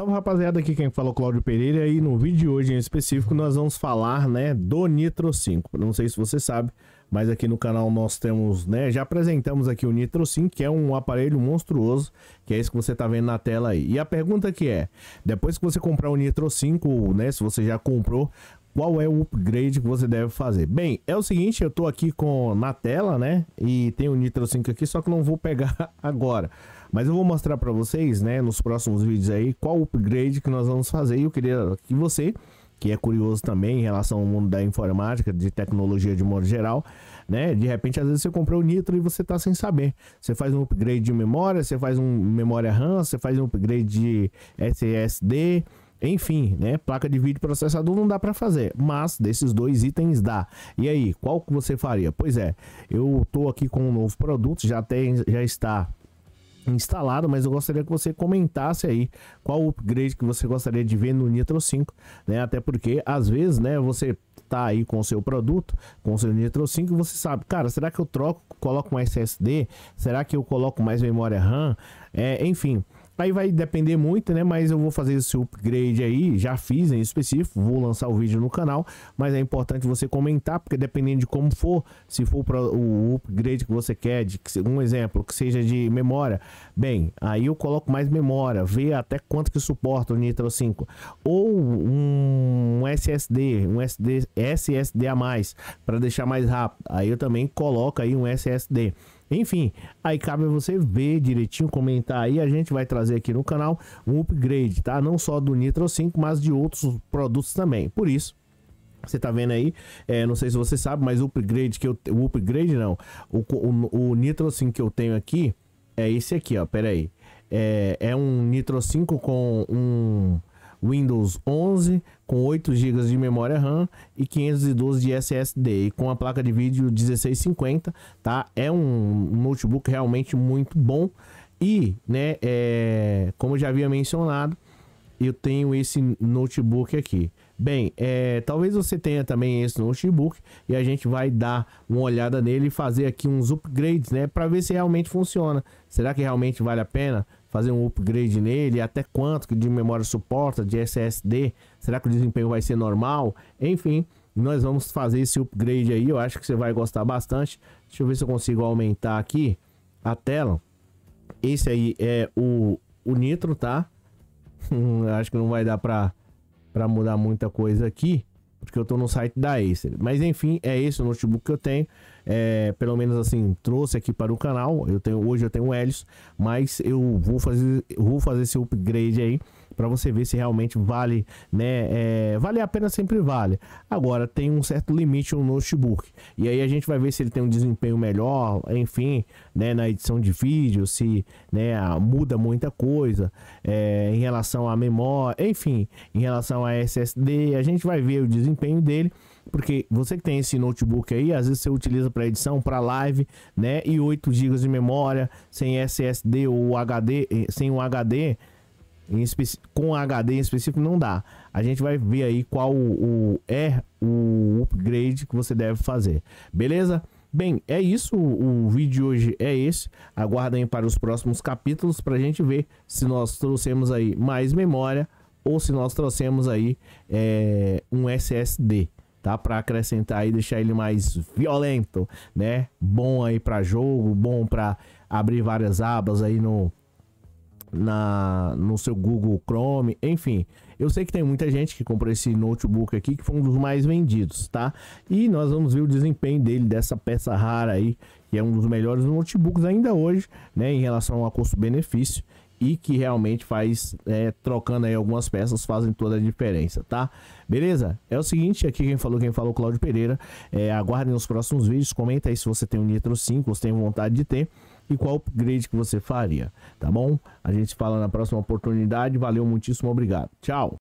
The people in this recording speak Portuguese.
Salve rapaziada, aqui quem falou é Cláudio Pereira e no vídeo de hoje em específico nós vamos falar né, do Nitro 5. Não sei se você sabe, mas aqui no canal nós temos, né, já apresentamos aqui o Nitro 5, que é um aparelho monstruoso, que é isso que você tá vendo na tela aí. E a pergunta que é, depois que você comprar o Nitro 5, né, se você já comprou, qual é o upgrade que você deve fazer. Bem, é o seguinte, eu tô aqui com na tela, né? E tem o Nitro 5 aqui, só que não vou pegar agora. Mas eu vou mostrar para vocês, né, nos próximos vídeos aí, qual upgrade que nós vamos fazer. E eu queria que você, que é curioso também em relação ao mundo da informática, de tecnologia de modo geral, né? De repente, às vezes você comprou o Nitro e você tá sem saber. Você faz um upgrade de memória, você faz um memória RAM, você faz um upgrade de SSD, enfim, né? Placa de vídeo processador não dá para fazer, mas desses dois itens dá. E aí, qual que você faria? Pois é, eu tô aqui com um novo produto, já tem, já está instalado, mas eu gostaria que você comentasse aí qual upgrade que você gostaria de ver no Nitro 5, né? Até porque às vezes, né, você tá aí com o seu produto, com o seu Nitro 5, você sabe, cara, será que eu troco, coloco um SSD? Será que eu coloco mais memória RAM? É, enfim, Aí vai depender muito, né? Mas eu vou fazer esse upgrade aí, já fiz em específico, vou lançar o vídeo no canal, mas é importante você comentar, porque dependendo de como for, se for para o upgrade que você quer, de um exemplo, que seja de memória, bem, aí eu coloco mais memória, ver até quanto que suporta o Nitro 5, ou um SSD, um SD, SSD a mais, para deixar mais rápido. Aí eu também coloco aí um SSD. Enfim, aí cabe você ver direitinho, comentar aí. A gente vai trazer aqui no canal um upgrade, tá? Não só do Nitro 5, mas de outros produtos também. Por isso, você tá vendo aí, é, não sei se você sabe, mas o upgrade que eu o upgrade não, o, o, o Nitro 5 que eu tenho aqui é esse aqui, ó. Pera aí, é, é um Nitro 5 com um Windows 11 com 8 GB de memória RAM e 512 de SSD e com a placa de vídeo 1650, tá? É um notebook realmente muito bom e, né, é, como já havia mencionado, eu tenho esse notebook aqui. Bem, é, talvez você tenha também esse notebook e a gente vai dar uma olhada nele e fazer aqui uns upgrades, né, para ver se realmente funciona. Será que realmente vale a pena? fazer um upgrade nele, até quanto de memória suporta, de SSD, será que o desempenho vai ser normal? Enfim, nós vamos fazer esse upgrade aí, eu acho que você vai gostar bastante. Deixa eu ver se eu consigo aumentar aqui a tela. Esse aí é o, o Nitro, tá? acho que não vai dar para pra mudar muita coisa aqui porque eu tô no site da Acer. Mas enfim, é esse o notebook que eu tenho. É, pelo menos assim, trouxe aqui para o canal. Eu tenho, hoje eu tenho o Helios, mas eu vou fazer, vou fazer esse upgrade aí para você ver se realmente vale, né? É, vale a pena sempre vale. Agora tem um certo limite no notebook e aí a gente vai ver se ele tem um desempenho melhor, enfim, né? Na edição de vídeo, se né, muda muita coisa é, em relação à memória, enfim, em relação a SSD, a gente vai ver o desempenho dele porque você que tem esse notebook aí, às vezes você utiliza para edição, para live, né? E 8 GB de memória, sem SSD ou HD, eh, sem um HD, com HD em específico não dá. A gente vai ver aí qual o, o é o upgrade que você deve fazer. Beleza? Bem, é isso. O vídeo de hoje é esse. Aguardem para os próximos capítulos para a gente ver se nós trouxemos aí mais memória ou se nós trouxemos aí é, um SSD, tá? Para acrescentar e deixar ele mais violento, né? Bom aí para jogo, bom para abrir várias abas aí no na, no seu Google Chrome, enfim. Eu sei que tem muita gente que comprou esse notebook aqui, que foi um dos mais vendidos, tá? E nós vamos ver o desempenho dele, dessa peça rara aí, que é um dos melhores notebooks ainda hoje, né? Em relação a custo-benefício e que realmente faz, é, trocando aí algumas peças, fazem toda a diferença, tá? Beleza? É o seguinte, aqui quem falou, quem falou, Cláudio Pereira, é, aguardem os próximos vídeos, comenta aí se você tem um Nitro 5, você tem vontade de ter, e qual upgrade que você faria, tá bom? A gente fala na próxima oportunidade. Valeu, muitíssimo obrigado. Tchau.